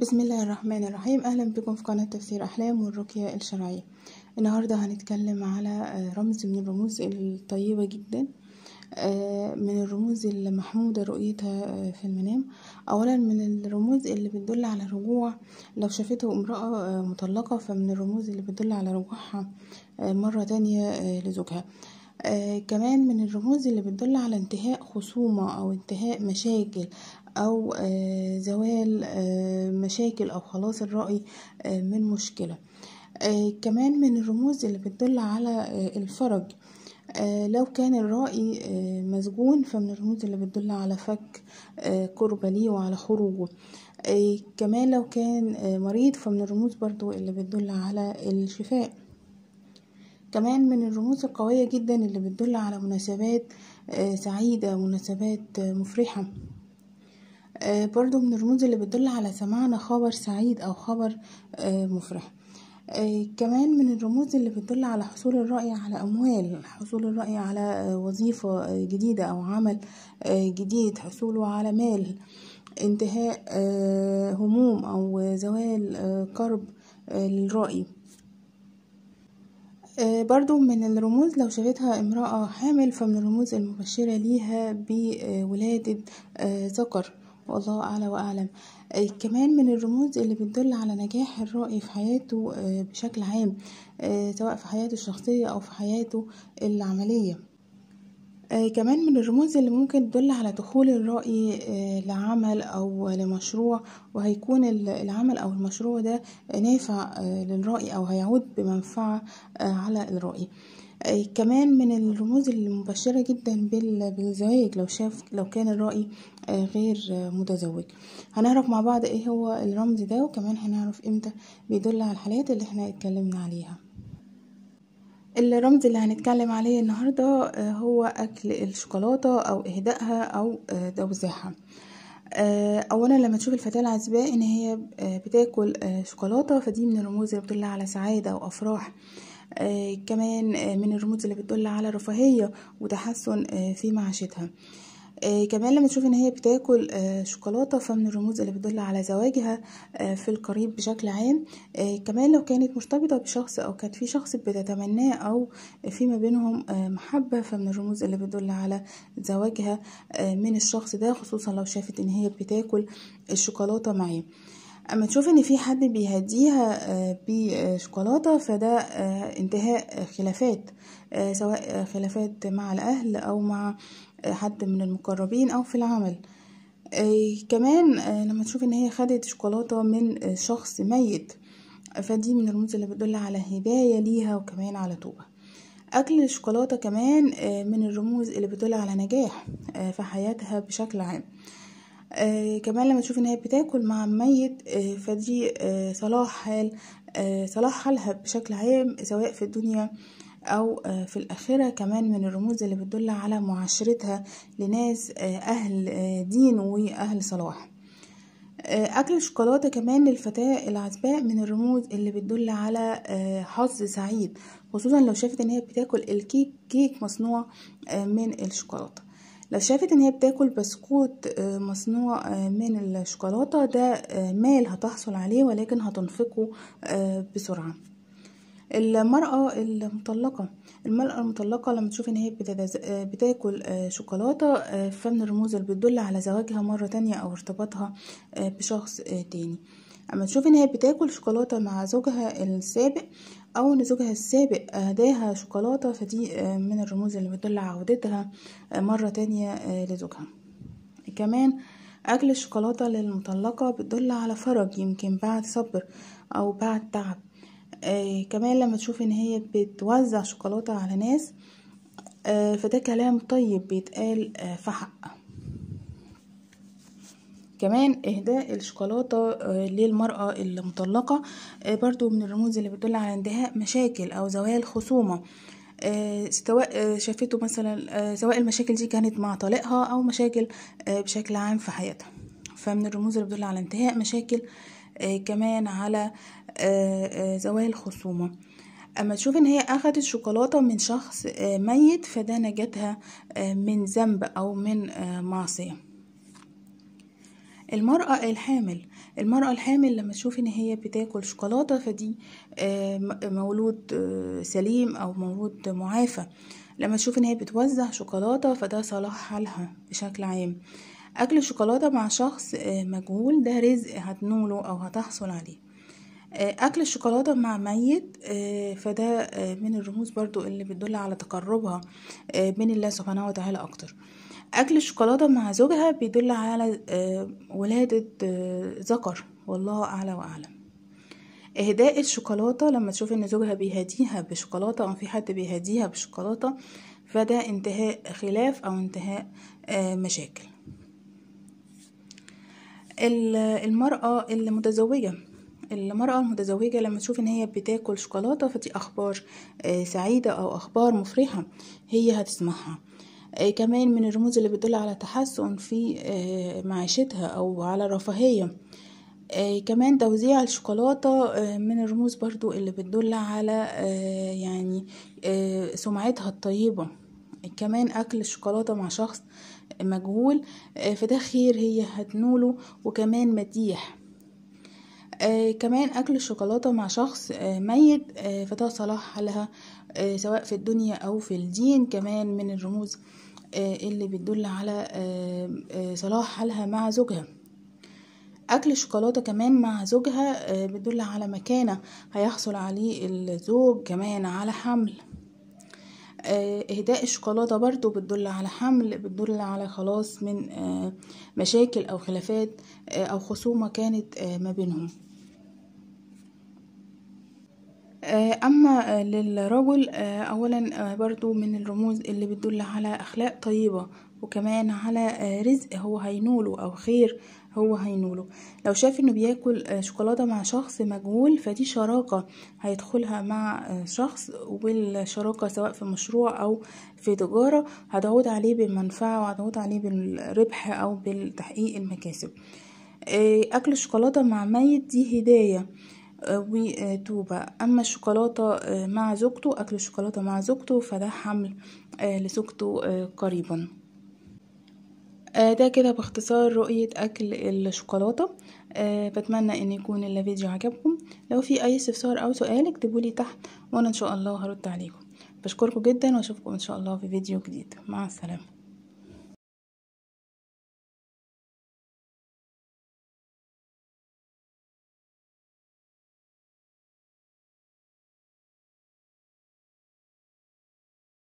بسم الله الرحمن الرحيم اهلا بكم في قناه تفسير احلام والرقيه الشرعيه النهارده هنتكلم على رمز من الرموز الطيبه جدا آه، من الرموز المحمودة رؤيتها آه، في المنام أولا من الرموز اللي بتدل على رجوع لو شافته امرأة آه، مطلقة فمن الرموز اللي بتدل على رجوعها مرة تانية لزوجها آه كمان من الرموز اللي بتدل على انتهاء خصومة أو انتهاء مشاكل أو آه زوال آه مشاكل أو خلاص الرأي آه من مشكلة آه كمان من الرموز اللي بتدل على آه الفرج آه لو كان الرأي آه مسجون فمن الرموز اللي بتدل على فك آه قرب ليه وعلى خروجه آه كمان لو كان آه مريض فمن الرموز برضو اللي بتدل على الشفاء كمان من الرموز القوية جدا اللي بتدل على مناسبات آه، سعيدة مناسبات آه، مفرحة آه، برضو من الرموز اللي بتدل على سماعنا خبر سعيد أو خبر مفرح كمان من الرموز اللي بتدل على حصول الرأي على أموال حصول الرأي على وظيفة جديدة أو عمل جديد حصوله على مال انتهاء هموم أو زوال قرب للرأي آه، برضو من الرموز لو شافتها امرأة حامل فمن الرموز المبشرة ليها بولادة آه، ذكر والله أعلى وأعلم آه، كمان من الرموز اللي بتدل على نجاح الرأي في حياته بشكل عام سواء في حياته الشخصية أو في حياته العملية آه كمان من الرموز اللي ممكن تدل على دخول الرأي آه لعمل أو لمشروع وهيكون العمل أو المشروع ده نافع آه للرأي أو هيعود بمنفعة آه، على الرأي آه، كمان من الرموز المبشرة جدا بالزواج لو شاف لو كان الرأي آه، غير متزوج هنعرف مع بعض ايه هو الرمز ده وكمان هنعرف امتى بيدل على الحالات اللي احنا اتكلمنا عليها الرمز اللي هنتكلم عليه النهاردة آه، هو أكل الشوكولاتة أو إهدائها أو آه، توزيعها آه، أولا لما تشوف الفتاة العزباء إن هي بتاكل شوكولاتة فدي من الرموز اللي بتدل على سعادة وأفراح كمان من الرموز اللي بتدل على رفاهية وتحسن في معاشتها آه كمان لما تشوف ان هي بتاكل آه شوكولاته فمن الرموز اللي بتدل على زواجها آه في القريب بشكل عام آه كمان لو كانت مرتبطه بشخص او كانت في شخص بتتمناه او في ما بينهم آه محبه فمن الرموز اللي بتدل على زواجها آه من الشخص ده خصوصا لو شافت ان هي بتاكل الشوكولاته معاه اما تشوف ان في حد بيهديها آه، بشوكولاته فده آه، انتهاء آه، خلافات سواء خلافات مع الاهل او مع حد من المقربين او في العمل كمان لما تشوف ان هي خدت شوكولاته من شخص ميت فدي من الرموز اللي بتدل على هدايه ليها وكمان على توبه اكل الشوكولاته كمان من الرموز اللي بتدل على نجاح في حياتها بشكل عام آه، كمان لما تشوف ان هي بتاكل مع ميت آه فدي آه صلاح حال آه صلاح حالها بشكل عام سواء في الدنيا او آه، في الاخره كمان من الرموز اللي بتدل على معاشرتها لناس آه، اهل دين واهل صلاح أكل الشوكولاتة كمان للفتاة العزباء من الرموز اللي بتدل على حظ سعيد خصوصا لو شافت إن هي بتاكل الكيك كيك مصنوع من الشوكولاتة لو شافت ان هي بتاكل بسكوت آه، مصنوع آه، من الشوكولاته ده آه، مال هتحصل عليه ولكن هتنفقه بسرعه المرأة المطلقة المرأة المطلقة لما تشوف ان هي بتاكل شوكولاتة فمن الرموز اللي بتدل على زواجها مرة تانية او ارتباطها بشخص تاني اما تشوف ان هي بتاكل شوكولاتة مع زوجها السابق أو إن زوجها السابق آه، هداها شوكولاتة فدي آه، من الرموز اللي بتدل على عودتها آه، مرة تانية لزوجها كمان أكل الشوكولاتة للمطلقة بتدل على فرج يمكن بعد صبر أو بعد تعب كمان لما تشوف إن هي بتوزع شوكولاتة على ناس فده كلام طيب بيتقال آه في حقها كمان اهداء الشوكولاته آه، للمراه المطلقه آه، برضو من الرموز اللي بتدل على انتهاء مشاكل او زوال خصومه آه، سواء شافته مثلا سواء المشاكل دي كانت مع طلاقها او مشاكل بشكل عام في حياتها فمن الرموز اللي بتدل على انتهاء مشاكل كمان على زوال خصومه اما تشوف ان هي اخدت شوكولاته من شخص ميت فده نجاتها من ذنب او من معصيه المرأة الحامل المرأة الحامل لما تشوف ان هي بتاكل شوكولاتة فدي آه، مولود آه، سليم او مولود معافى لما تشوف ان هي بتوزع شوكولاتة فده صلاح حالها بشكل عام اكل الشوكولاتة مع شخص آه، مجهول ده رزق هتنوله او هتحصل عليه اكل الشوكولاته مع ميت فده من الرموز برضو اللي بتدل على تقربها من الله سبحانه وتعالى اكتر أكل الشوكولاتة مع زوجها بيدل على آه، ولادة آه، ذكر والله أعلى وأعلم إهداء الشوكولاتة لما تشوف إن زوجها بيهديها بشوكولاتة أو في حد بيهديها بشوكولاتة فده انتهاء خلاف أو انتهاء آه، مشاكل المرأة المتزوجة المرأة المتزوجة لما تشوف إن هي بتاكل شوكولاتة فدي أخبار سعيدة أو أخبار مفرحة هي هتسمعها آه، كمان من الرموز اللي بتدل على تحسن في آه، معيشتها أو على رفاهية آه، كمان توزيع الشوكولاتة من الرموز برضو اللي بتدل على يعني سمعتها الطيبة كمان أكل الشوكولاتة مع شخص مجهول فده خير هي هتنوله وكمان مديح آه كمان أكل الشوكولاتة مع شخص آه ميت آه فده صلاح لها آه، سواء في الدنيا أو في الدين كمان من الرموز آه، اللي بتدل على آه، صلاح حالها مع زوجها أكل الشوكولاتة كمان مع زوجها بتدل على مكانة هيحصل عليه الزوج كمان على حمل اهداء الشوكولاته برضو بتدل على حمل بتدل على خلاص من مشاكل او خلافات او خصومه كانت ما بينهم آه، أما آه، للرجل آه، أولا برضو من الرموز اللي بتدل على أخلاق طيبة وكمان على رزق هو هينوله أو خير هو هينوله لو شاف انه بياكل شوكولاتة مع شخص مجهول فدي شراكة هيدخلها مع شخص والشراكة سواء في مشروع او في تجارة هتعود عليه بالمنفعة وهتعود عليه بالربح او بالتحقيق المكاسب اكل الشوكولاتة مع ميت دي هداية وتوبة آه، أما الشوكولاتة آه، مع زوجته أكل الشوكولاتة مع زوجته فده حمل آه، لزوجته قريبا ده كده باختصار رؤية أكل الشوكولاتة أه بتمنى ان يكون الفيديو عجبكم لو في اي استفسار او سؤال اكتبولي تحت وانا ان شاء الله هرد عليكم بشكركم جدا واشوفكم ان شاء الله في فيديو جديد مع السلامه